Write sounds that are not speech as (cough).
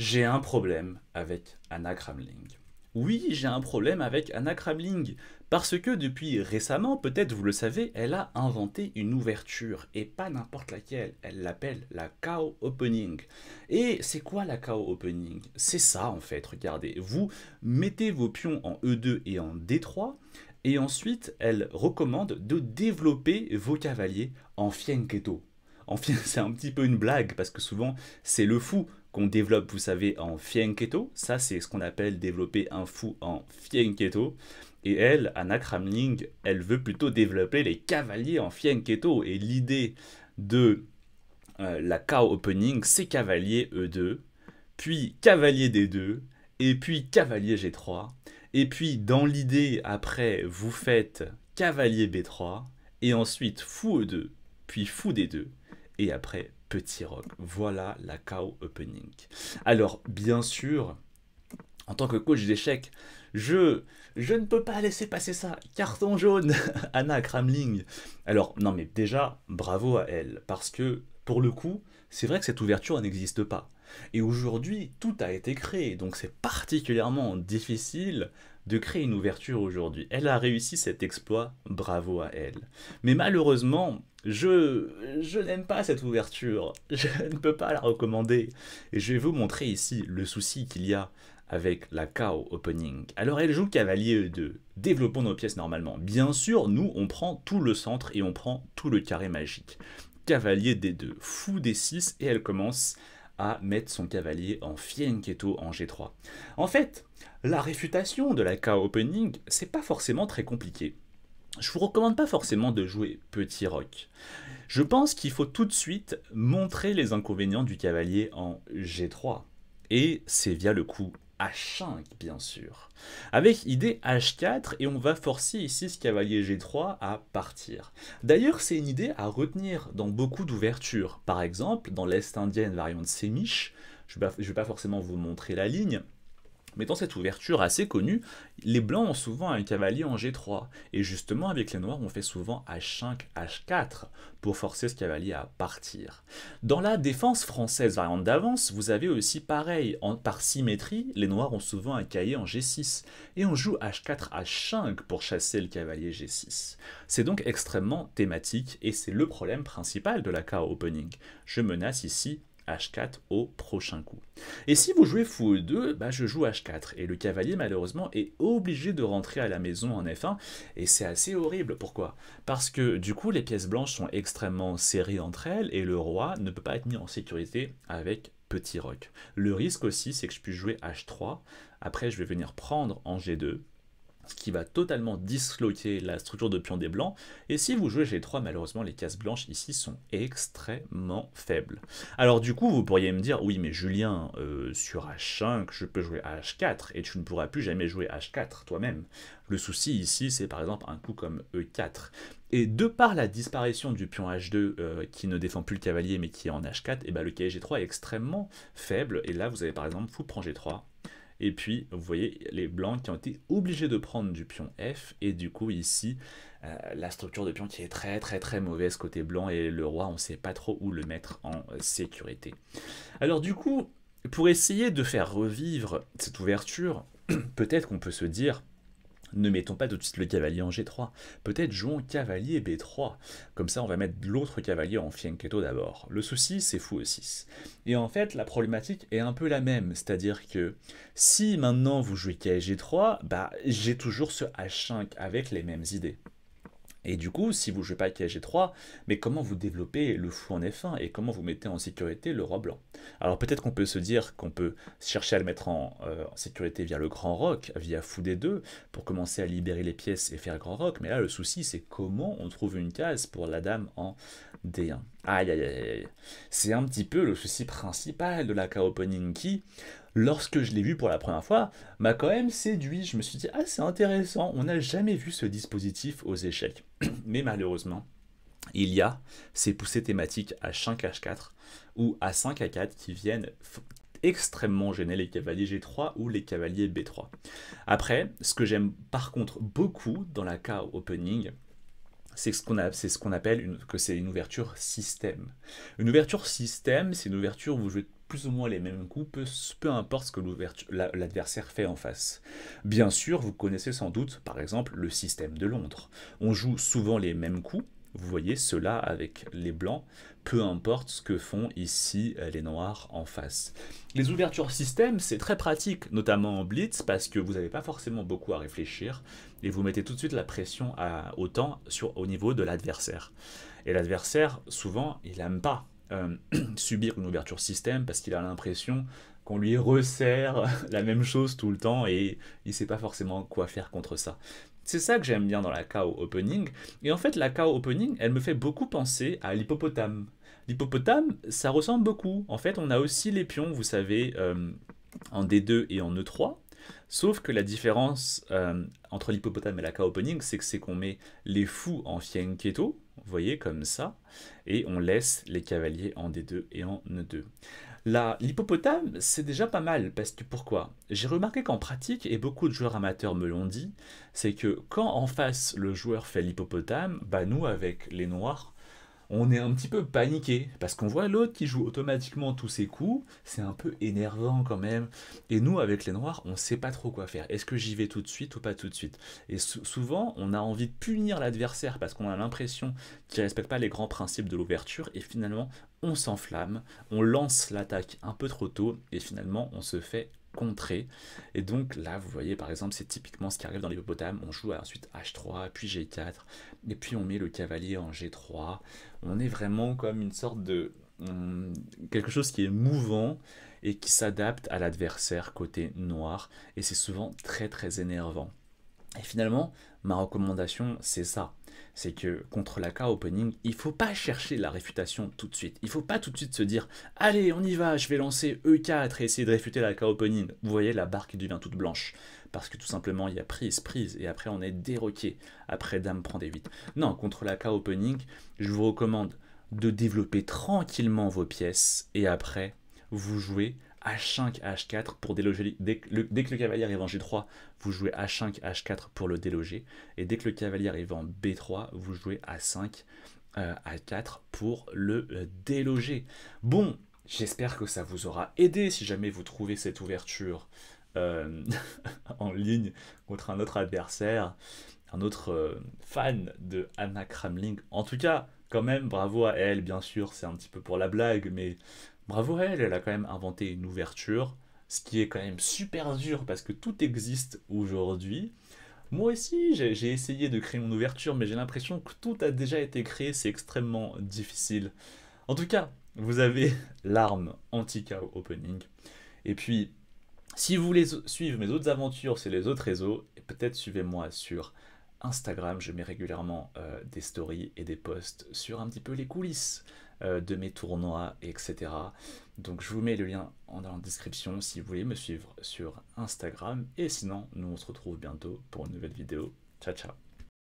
J'ai un problème avec Anna Kramling. Oui, j'ai un problème avec Anna Kramling, parce que depuis récemment, peut-être vous le savez, elle a inventé une ouverture, et pas n'importe laquelle, elle l'appelle la cow opening. Et c'est quoi la cow opening C'est ça en fait, regardez, vous mettez vos pions en E2 et en D3, et ensuite elle recommande de développer vos cavaliers en fianchetto. En (laughs) c'est un petit peu une blague, parce que souvent c'est le fou qu'on développe, vous savez, en Fienketo. Ça, c'est ce qu'on appelle développer un fou en Fienketo. Et elle, Anna Kramling, elle veut plutôt développer les cavaliers en Fienketo. Et l'idée de euh, la K opening, c'est cavalier E2, puis cavalier D2, et puis cavalier G3. Et puis, dans l'idée, après, vous faites cavalier B3, et ensuite fou E2, puis fou D2, et après Petit Rock. Voilà la cow opening. Alors, bien sûr, en tant que coach d'échecs, je, je ne peux pas laisser passer ça. Carton jaune, (laughs) Anna Kramling. Alors, non mais déjà, bravo à elle, parce que, pour le coup, c'est vrai que cette ouverture n'existe pas. Et aujourd'hui, tout a été créé, donc c'est particulièrement difficile de créer une ouverture aujourd'hui. Elle a réussi cet exploit, bravo à elle. Mais malheureusement, je, je n'aime pas cette ouverture, (laughs) je ne peux pas la recommander. Et je vais vous montrer ici le souci qu'il y a avec la KO opening. Alors elle joue cavalier E2, développons nos pièces normalement. Bien sûr, nous on prend tout le centre et on prend tout le carré magique. Cavalier D2, fou D6 et elle commence à mettre son cavalier en Fienketo en G3. En fait, la réfutation de la K-opening, c'est pas forcément très compliqué. Je vous recommande pas forcément de jouer petit rock. Je pense qu'il faut tout de suite montrer les inconvénients du cavalier en G3. Et c'est via le coup H5, bien sûr. Avec idée H4, et on va forcer ici ce cavalier G3 à partir. D'ailleurs, c'est une idée à retenir dans beaucoup d'ouvertures. Par exemple, dans l'Est indienne variante semiche je ne vais pas forcément vous montrer la ligne, mais dans cette ouverture assez connue, les blancs ont souvent un cavalier en G3. Et justement, avec les noirs, on fait souvent H5, H4 pour forcer ce cavalier à partir. Dans la défense française variante d'avance, vous avez aussi pareil. En, par symétrie, les noirs ont souvent un cahier en G6. Et on joue H4, H5 pour chasser le cavalier G6. C'est donc extrêmement thématique et c'est le problème principal de la K opening. Je menace ici h4 au prochain coup. Et si vous jouez fou 2, bah, je joue h4 et le cavalier malheureusement est obligé de rentrer à la maison en f1 et c'est assez horrible. Pourquoi Parce que du coup les pièces blanches sont extrêmement serrées entre elles et le roi ne peut pas être mis en sécurité avec petit roc. Le risque aussi c'est que je puisse jouer h3, après je vais venir prendre en g2 ce qui va totalement disloquer la structure de pion des blancs. Et si vous jouez G3, malheureusement, les cases blanches ici sont extrêmement faibles. Alors du coup, vous pourriez me dire, oui, mais Julien, euh, sur H5, je peux jouer à H4, et tu ne pourras plus jamais jouer H4 toi-même. Le souci ici, c'est par exemple un coup comme E4. Et de par la disparition du pion H2 euh, qui ne défend plus le cavalier mais qui est en H4, et eh ben le cahier G3 est extrêmement faible. Et là, vous avez par exemple fou prend G3, et puis, vous voyez les blancs qui ont été obligés de prendre du pion F. Et du coup, ici, euh, la structure de pion qui est très très très mauvaise côté blanc. Et le roi, on ne sait pas trop où le mettre en sécurité. Alors du coup, pour essayer de faire revivre cette ouverture, (clears throat) peut-être qu'on peut se dire ne mettons pas tout de suite le cavalier en G3. Peut-être jouons cavalier B3. Comme ça, on va mettre l'autre cavalier en fianchetto d'abord. Le souci, c'est fou 6 Et en fait, la problématique est un peu la même. C'est-à-dire que si maintenant vous jouez g 3 bah, j'ai toujours ce H5 avec les mêmes idées. Et du coup, si vous jouez pas kg G3, mais comment vous développez le fou en F1 et comment vous mettez en sécurité le roi blanc Alors peut-être qu'on peut se dire qu'on peut chercher à le mettre en, euh, sécurité via le grand roc, via fou D2, pour commencer à libérer les pièces et faire grand roc, mais là le souci c'est comment on trouve une case pour la dame en D1. Hein. Aïe, aïe, aïe, aïe. C'est un petit peu le souci principal de la K-Opening qui, lorsque je l'ai vu pour la première fois, m'a quand même séduit. Je me suis dit, ah, c'est intéressant, on n'a jamais vu ce dispositif aux échecs. (clears throat) Mais malheureusement, il y a ces poussées thématiques à 5H4 ou à 5A4 qui viennent extrêmement gêner les cavaliers G3 ou les cavaliers B3. Après, ce que j'aime par contre beaucoup dans la K-Opening, c'est ce qu'on appelle une, que c'est une ouverture système. Une ouverture système, c'est une ouverture où vous jouez plus ou moins les mêmes coups, peu, importe ce que l'adversaire fait en face. Bien sûr, vous connaissez sans doute, par exemple, le système de Londres. On joue souvent les mêmes coups, vous voyez cela avec les blancs, peu importe ce que font ici euh, les noirs en face. Les ouvertures système, c'est très pratique, notamment en blitz, parce que vous n'avez pas forcément beaucoup à réfléchir, et vous mettez tout de suite la pression à, au temps sur, au niveau de l'adversaire. Et l'adversaire, souvent, il n'aime pas euh, (clears throat) subir une ouverture système, parce qu'il a l'impression qu'on lui resserre (laughs) la même chose tout le temps et il sait pas forcément quoi faire contre ça. C'est ça que j'aime bien dans la cow opening. Et en fait, la cow opening, elle me fait beaucoup penser à l'hippopotame. L'hippopotame, ça ressemble beaucoup. En fait, on a aussi les pions, vous savez, euh, en D2 et en E3. Sauf que la différence euh, entre l'hippopotame et la cow opening, c'est que c'est qu'on met les fous en fianchetto, vous voyez, comme ça, et on laisse les cavaliers en D2 et en E2. L'hippopotame, c'est déjà pas mal, parce que pourquoi J'ai remarqué qu'en pratique, et beaucoup de joueurs amateurs me l'ont dit, c'est que quand en face le joueur fait l'hippopotame, bah nous avec les noirs, on est un petit peu paniqué parce qu'on voit l'autre qui joue automatiquement tous ses coups, c'est un peu énervant quand même. Et nous, avec les noirs, on sait pas trop quoi faire. Est-ce que j'y vais tout de suite ou pas tout de suite Et souvent, on a envie de punir l'adversaire parce qu'on a l'impression qu'il respecte pas les grands principes de l'ouverture et finalement, on s'enflamme, on lance l'attaque un peu trop tôt et finalement, on se fait et donc là, vous voyez par exemple, c'est typiquement ce qui arrive dans l'hippopotame. On joue ensuite H3, puis G4, et puis on met le cavalier en G3. On est vraiment comme une sorte de hmm, quelque chose qui est mouvant et qui s'adapte à l'adversaire côté noir. Et c'est souvent très très énervant. Et finalement, ma recommandation, c'est ça c'est que contre la K opening, il faut pas chercher la réfutation tout de suite. Il faut pas tout de suite se dire allez, on y va, je vais lancer E4 et essayer de réfuter la K opening. Vous voyez la barque devient toute blanche parce que tout simplement il y a prise, prise, et après on est déroqué. Après dame prend des 8. Non, contre la K opening, je vous recommande de développer tranquillement vos pièces et après vous jouez H5, H4 pour déloger. Dès que, le, cavalier arrive en G3, vous jouez H5, H4 pour le déloger. Et dès que le cavalier arrive en B3, vous jouez euh, A5, A4 pour le euh, déloger. Bon, j'espère que ça vous aura aidé si jamais vous trouvez cette ouverture euh, (laughs) en ligne contre un autre adversaire, un autre fan de Anna Kramling. En tout cas, quand même, bravo à elle, bien sûr, c'est un petit peu pour la blague, mais Bravo elle, elle a quand même inventé une ouverture, ce qui est quand même super dur parce que tout existe aujourd'hui. Moi aussi, j'ai essayé de créer mon ouverture, mais j'ai l'impression que tout a déjà été créé, c'est extrêmement difficile. En tout cas, vous avez (laughs) l'arme anti opening. Et puis, si vous voulez suivre mes autres aventures sur les autres réseaux, peut-être suivez-moi sur Instagram, je mets régulièrement euh, des stories et des posts sur un petit peu les coulisses euh, de mes tournois, etc. Donc je vous mets le lien en, description si vous voulez me suivre sur Instagram. Et sinon, nous on se retrouve bientôt pour une nouvelle vidéo. Ciao ciao